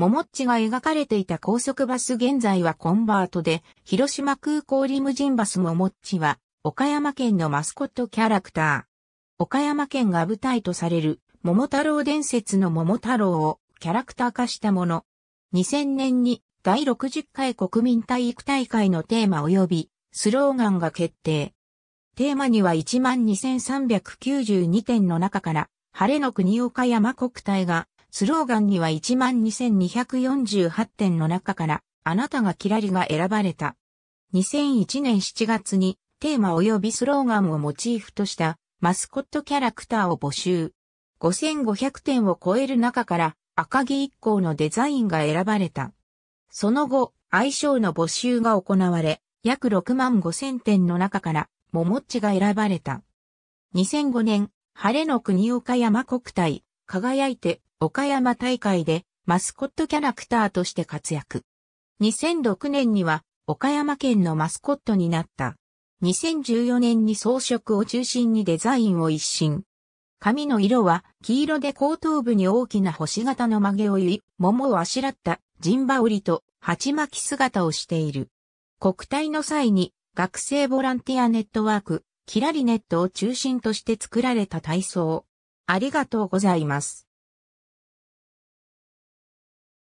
ももっちが描かれていた高速バス現在はコンバートで、広島空港リムジンバスももっちは、岡山県のマスコットキャラクター。岡山県が舞台とされる、桃太郎伝説の桃太郎をキャラクター化したもの。2000年に第60回国民体育大会のテーマ及びスローガンが決定。テーマには12,392点の中から、晴れの国岡山国体がスローガンには12,248点の中から、あなたがキラリが選ばれた。2001年7月に、テーマ及びスローガンをモチーフとした、マスコットキャラクターを募集。5,500点を超える中から、赤木一行のデザインが選ばれた。その後、愛称の募集が行われ、約6万5000点の中から、ももっちが選ばれた。2005年、晴れの国岡山国体、輝いて岡山大会でマスコットキャラクターとして活躍。2006年には岡山県のマスコットになった。2014年に装飾を中心にデザインを一新。髪の色は黄色で後頭部に大きな星型の曲げを言い、桃をあしらった陣バ織と鉢巻き姿をしている。国体の際に学生ボランティアネットワーク、キラリネットを中心として作られた体操。ありがとうございます。